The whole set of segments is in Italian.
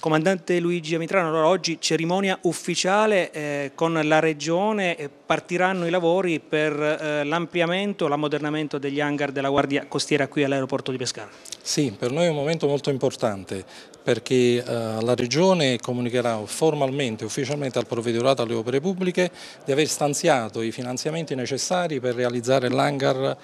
Comandante Luigi Amitrano, allora oggi cerimonia ufficiale eh, con la Regione, partiranno i lavori per eh, l'ampliamento, l'ammodernamento degli hangar della Guardia Costiera qui all'aeroporto di Pescara. Sì, per noi è un momento molto importante perché eh, la Regione comunicherà formalmente, ufficialmente al Provveditorato alle Opere Pubbliche di aver stanziato i finanziamenti necessari per realizzare l'hangar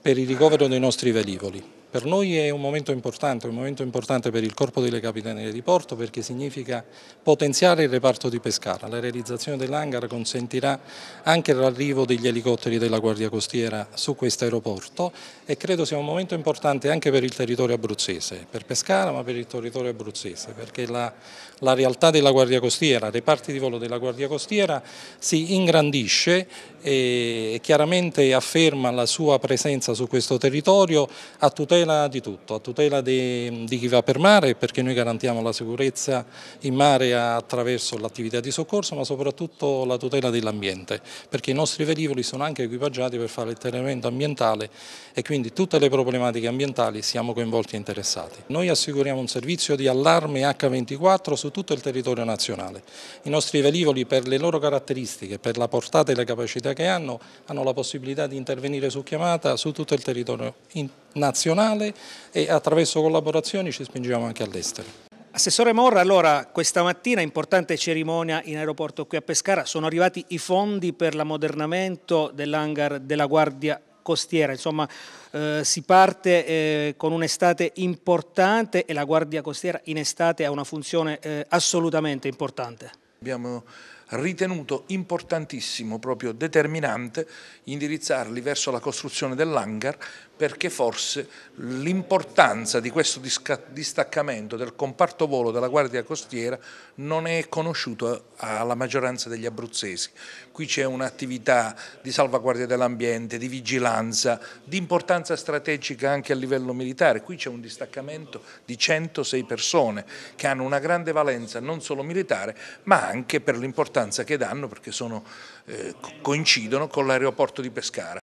per il ricovero dei nostri velivoli. Per noi è un momento importante, un momento importante per il Corpo delle Capitanerie di Porto perché significa potenziare il reparto di Pescara. La realizzazione dell'hangar consentirà anche l'arrivo degli elicotteri della Guardia Costiera su questo aeroporto e credo sia un momento importante anche per il territorio abruzzese, per Pescara ma per il territorio abruzzese perché la, la realtà della Guardia Costiera, dei parti di volo della Guardia Costiera si ingrandisce e chiaramente afferma la sua presenza su questo territorio a tutela tutela di tutto, a tutela di, di chi va per mare perché noi garantiamo la sicurezza in mare attraverso l'attività di soccorso ma soprattutto la tutela dell'ambiente perché i nostri velivoli sono anche equipaggiati per fare il terremento ambientale e quindi tutte le problematiche ambientali siamo coinvolti e interessati. Noi assicuriamo un servizio di allarme H24 su tutto il territorio nazionale. I nostri velivoli per le loro caratteristiche, per la portata e le capacità che hanno, hanno la possibilità di intervenire su chiamata su tutto il territorio in nazionale e attraverso collaborazioni ci spingiamo anche all'estero. Assessore Morra, allora questa mattina importante cerimonia in aeroporto qui a Pescara, sono arrivati i fondi per l'ammodernamento dell'hangar della Guardia Costiera, insomma eh, si parte eh, con un'estate importante e la Guardia Costiera in estate ha una funzione eh, assolutamente importante. Abbiamo ritenuto importantissimo, proprio determinante, indirizzarli verso la costruzione dell'hangar perché forse l'importanza di questo distaccamento del comparto volo della Guardia Costiera non è conosciuto alla maggioranza degli abruzzesi. Qui c'è un'attività di salvaguardia dell'ambiente, di vigilanza, di importanza strategica anche a livello militare. Qui c'è un distaccamento di 106 persone che hanno una grande valenza non solo militare ma anche per l'importanza che danno perché sono, eh, coincidono con l'aeroporto di Pescara.